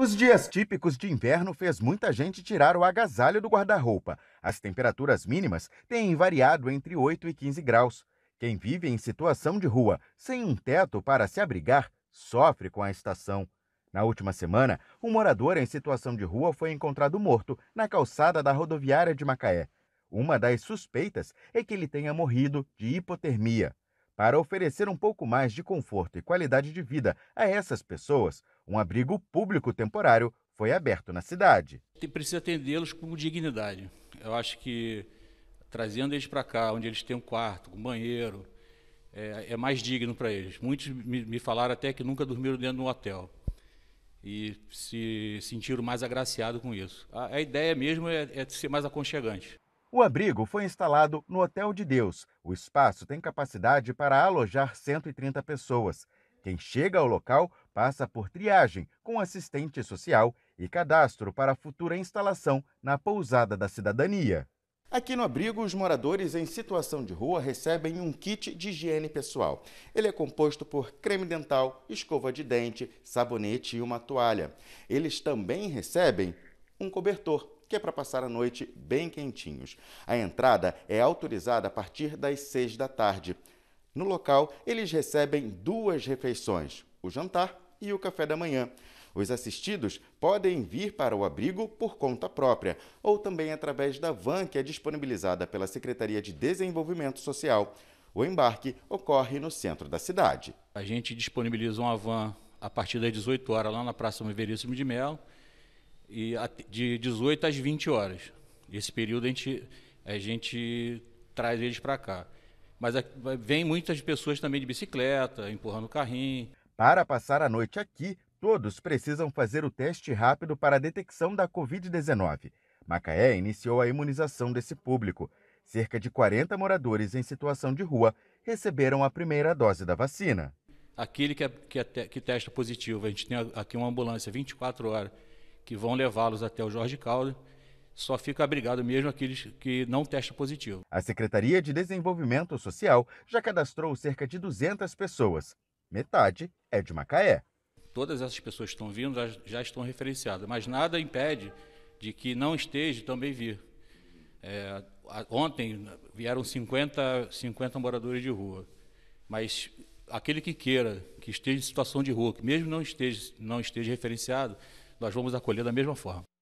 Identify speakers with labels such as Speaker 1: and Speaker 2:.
Speaker 1: Os dias típicos de inverno fez muita gente tirar o agasalho do guarda-roupa. As temperaturas mínimas têm variado entre 8 e 15 graus. Quem vive em situação de rua, sem um teto para se abrigar, sofre com a estação. Na última semana, um morador em situação de rua foi encontrado morto na calçada da rodoviária de Macaé. Uma das suspeitas é que ele tenha morrido de hipotermia para oferecer um pouco mais de conforto e qualidade de vida a essas pessoas, um abrigo público temporário foi aberto na cidade. Precisa atendê-los com dignidade.
Speaker 2: Eu acho que trazendo eles para cá, onde eles têm um quarto, um banheiro, é, é mais digno para eles. Muitos me, me falaram até que nunca dormiram dentro de um hotel e se sentiram mais agraciados com isso. A, a ideia mesmo é, é ser mais
Speaker 1: aconchegante. O abrigo foi instalado no Hotel de Deus. O espaço tem capacidade para alojar 130 pessoas. Quem chega ao local passa por triagem com assistente social e cadastro para futura instalação na pousada da cidadania. Aqui no abrigo, os moradores em situação de rua recebem um kit de higiene pessoal. Ele é composto por creme dental, escova de dente, sabonete e uma toalha. Eles também recebem um cobertor que é para passar a noite bem quentinhos. A entrada é autorizada a partir das 6 da tarde. No local, eles recebem duas refeições: o jantar e o café da manhã. Os assistidos podem vir para o abrigo por conta própria ou também através da van que é disponibilizada pela Secretaria de Desenvolvimento Social. O embarque ocorre no centro da cidade.
Speaker 2: A gente disponibiliza uma van a partir das 18 horas lá na Praça Meveríssimo de Melo e de 18 às 20 horas. Esse período a gente, a gente traz eles para cá. Mas a, vem muitas pessoas também de bicicleta, empurrando carrinho.
Speaker 1: Para passar a noite aqui, todos precisam fazer o teste rápido para a detecção da Covid-19. Macaé iniciou a imunização desse público. Cerca de 40 moradores em situação de rua receberam a primeira dose da vacina.
Speaker 2: Aquele que, é, que, é, que testa positivo, a gente tem aqui uma ambulância 24 horas que vão levá-los até o Jorge Caldo. só fica abrigado mesmo aqueles que não testam positivo.
Speaker 1: A Secretaria de Desenvolvimento Social já cadastrou cerca de 200 pessoas. Metade é de Macaé.
Speaker 2: Todas essas pessoas que estão vindo já, já estão referenciadas, mas nada impede de que não esteja também vir. É, ontem vieram 50, 50 moradores de rua, mas aquele que queira, que esteja em situação de rua, que mesmo não esteja, não esteja referenciado, nós vamos acolher da mesma forma.